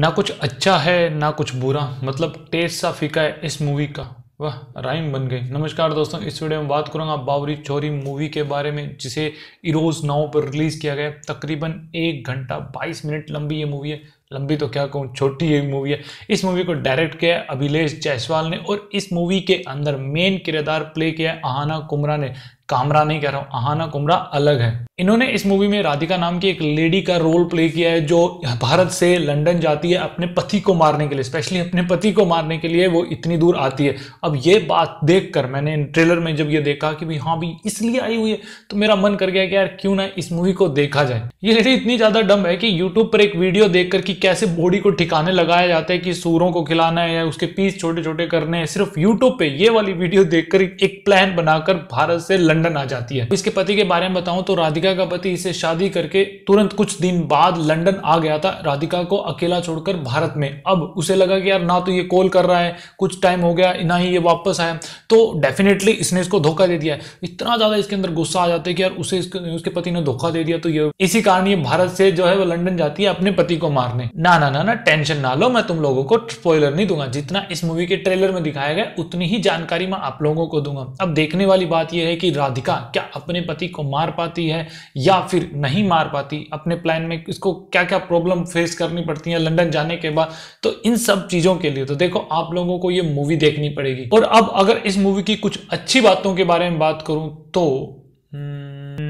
ना कुछ अच्छा है ना कुछ बुरा मतलब टेस्ट सा फीका है इस मूवी का वह राइम बन गई नमस्कार दोस्तों इस वीडियो में बात करूंगा बावरी चोरी मूवी के बारे में जिसे इरोज नाव पर रिलीज़ किया गया तकरीबन एक घंटा बाईस मिनट लंबी ये मूवी है लंबी तो क्या कहूँ छोटी ये मूवी है इस मूवी को डायरेक्ट किया है अभिलेश जायसवाल ने और इस मूवी के अंदर मेन किरदार प्ले किया है आहाना कुमरा ने कामरा नहीं कह रहा हूँ आहाना कुमरा अलग है इन्होंने इस मूवी में राधिका नाम की एक लेडी का रोल प्ले किया है जो भारत से लंदन जाती है अपने पति को मारने के लिए स्पेशली अपने पति को मारने के लिए वो इतनी दूर आती है अब ये बात देखकर मैंने ट्रेलर में जब ये देखा कि भाई हाँ भाई इसलिए आई हुई है तो मेरा मन कर गया कि यार क्यों ना इस मूवी को देखा जाए ये लेडी इतनी ज़्यादा डम है कि यूट्यूब पर एक वीडियो देख कर कि कैसे बॉडी को ठिकाने लगाया जाता है कि सूरों को खिलाना है या उसके पीस छोटे छोटे करने हैं सिर्फ यूट्यूब पर ये वाली वीडियो देखकर एक प्लान बनाकर भारत से लंडन लंदन आ जाती है इसके पति के बारे में बताऊं तो राधिका का पति इसे शादी करके तुरंत कुछ दिन बाद लंदन आ गया था राधिका को अकेला छोड़कर भारत में अब उसे लगा कि यार ना तो ये कॉल कर रहा है कुछ टाइम हो गया ना ही ये वापस आया तो डेफिनेटली इसने इसको धोखा दे दिया इतना ज़्यादा इसके अंदर गुस्सा आ जाता है कि यार उसे उसके पति ने धोखा दे दिया तो ये इसी कारण ये भारत से जो है वो लंडन जाती है अपने पति को मारने ना ना ना ना टेंशन ना लो मैं तुम लोगों को स्पॉइलर नहीं दूंगा जितना इस मूवी के ट्रेलर में दिखाया गया उतनी ही जानकारी मैं आप लोगों को दूंगा अब देखने वाली बात यह है कि राधा राधिका क्या अपने पति को मार पाती है या फिर नहीं मार पाती अपने प्लान में इसको क्या क्या प्रॉब्लम फेस करनी पड़ती है लंदन जाने के बाद तो इन सब चीज़ों के लिए तो देखो आप लोगों को ये मूवी देखनी पड़ेगी और अब अगर इस मूवी की कुछ अच्छी बातों के बारे में बात करूं तो हम्म,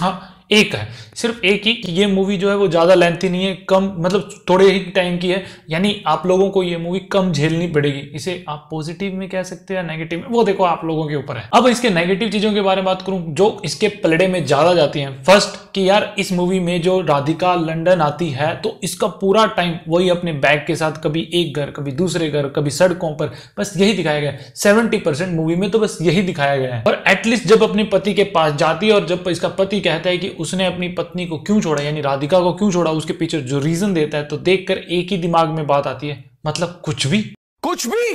हाँ एक है सिर्फ एक ही कि ये मूवी जो है वो ज़्यादा लेंथी नहीं है कम मतलब थोड़े ही टाइम की है यानी आप लोगों को ये मूवी कम झेलनी पड़ेगी इसे आप पॉजिटिव में कह सकते हैं नेगेटिव में वो देखो आप लोगों के ऊपर है अब इसके नेगेटिव चीज़ों के बारे में बात करूँ जो इसके पलड़े में ज़्यादा जाती हैं फर्स्ट कि यार इस मूवी में जो राधिका लंडन आती है तो इसका पूरा टाइम वही अपने बैग के साथ कभी एक घर कभी दूसरे घर कभी सड़कों पर बस यही दिखाया गया है सेवेंटी मूवी में तो बस यही दिखाया गया है और एटलीस्ट जब अपने पति के पास जाती है और जब इसका पति कहता है कि उसने अपनी पत्नी को क्यों छोड़ा यानी राधिका को क्यों छोड़ा उसके पीछे जो रीजन देता है तो देखकर एक ही दिमाग में बात आती है मतलब कुछ भी कुछ भी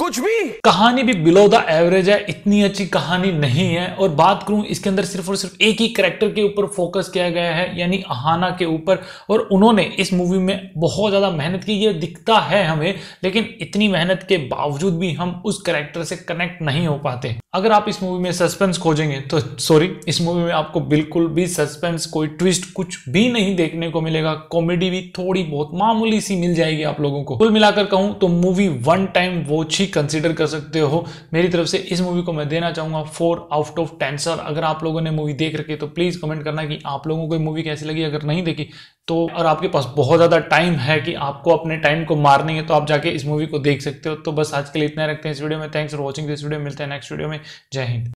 कुछ भी कहानी भी बिलो द एवरेज है इतनी अच्छी कहानी नहीं है और बात करूं इसके अंदर सिर्फ और सिर्फ एक ही करेक्टर के ऊपर फोकस किया गया है यानी अहाना के ऊपर और उन्होंने इस मूवी में बहुत ज़्यादा मेहनत की ये दिखता है हमें लेकिन इतनी मेहनत के बावजूद भी हम उस करेक्टर से कनेक्ट नहीं हो पाते अगर आप इस मूवी में सस्पेंस खोजेंगे तो सॉरी इस मूवी में आपको बिल्कुल भी सस्पेंस कोई ट्विस्ट कुछ भी नहीं देखने को मिलेगा कॉमेडी भी थोड़ी बहुत मामूली सी मिल जाएगी आप लोगों को कुल मिलाकर कहूं तो मूवी वन टाइम वो छी कंसिडर कर सकते हो मेरी तरफ से इस मूवी को मैं देना चाहूँगा four out of ten sir अगर आप लोगों ने मूवी देख रखी तो प्लीज़ कमेंट करना कि आप लोगों को मूवी कैसी लगी अगर नहीं देखी तो और आपके पास बहुत ज़्यादा टाइम है कि आपको अपने टाइम को मारनी है तो आप जाके इस मूवी को देख सकते हो तो बस आज के लिए इतना रखते हैं इस वीडियो में thanks for watching this video मिलते हैं नेक्स्ट वीडियो में जय हिंद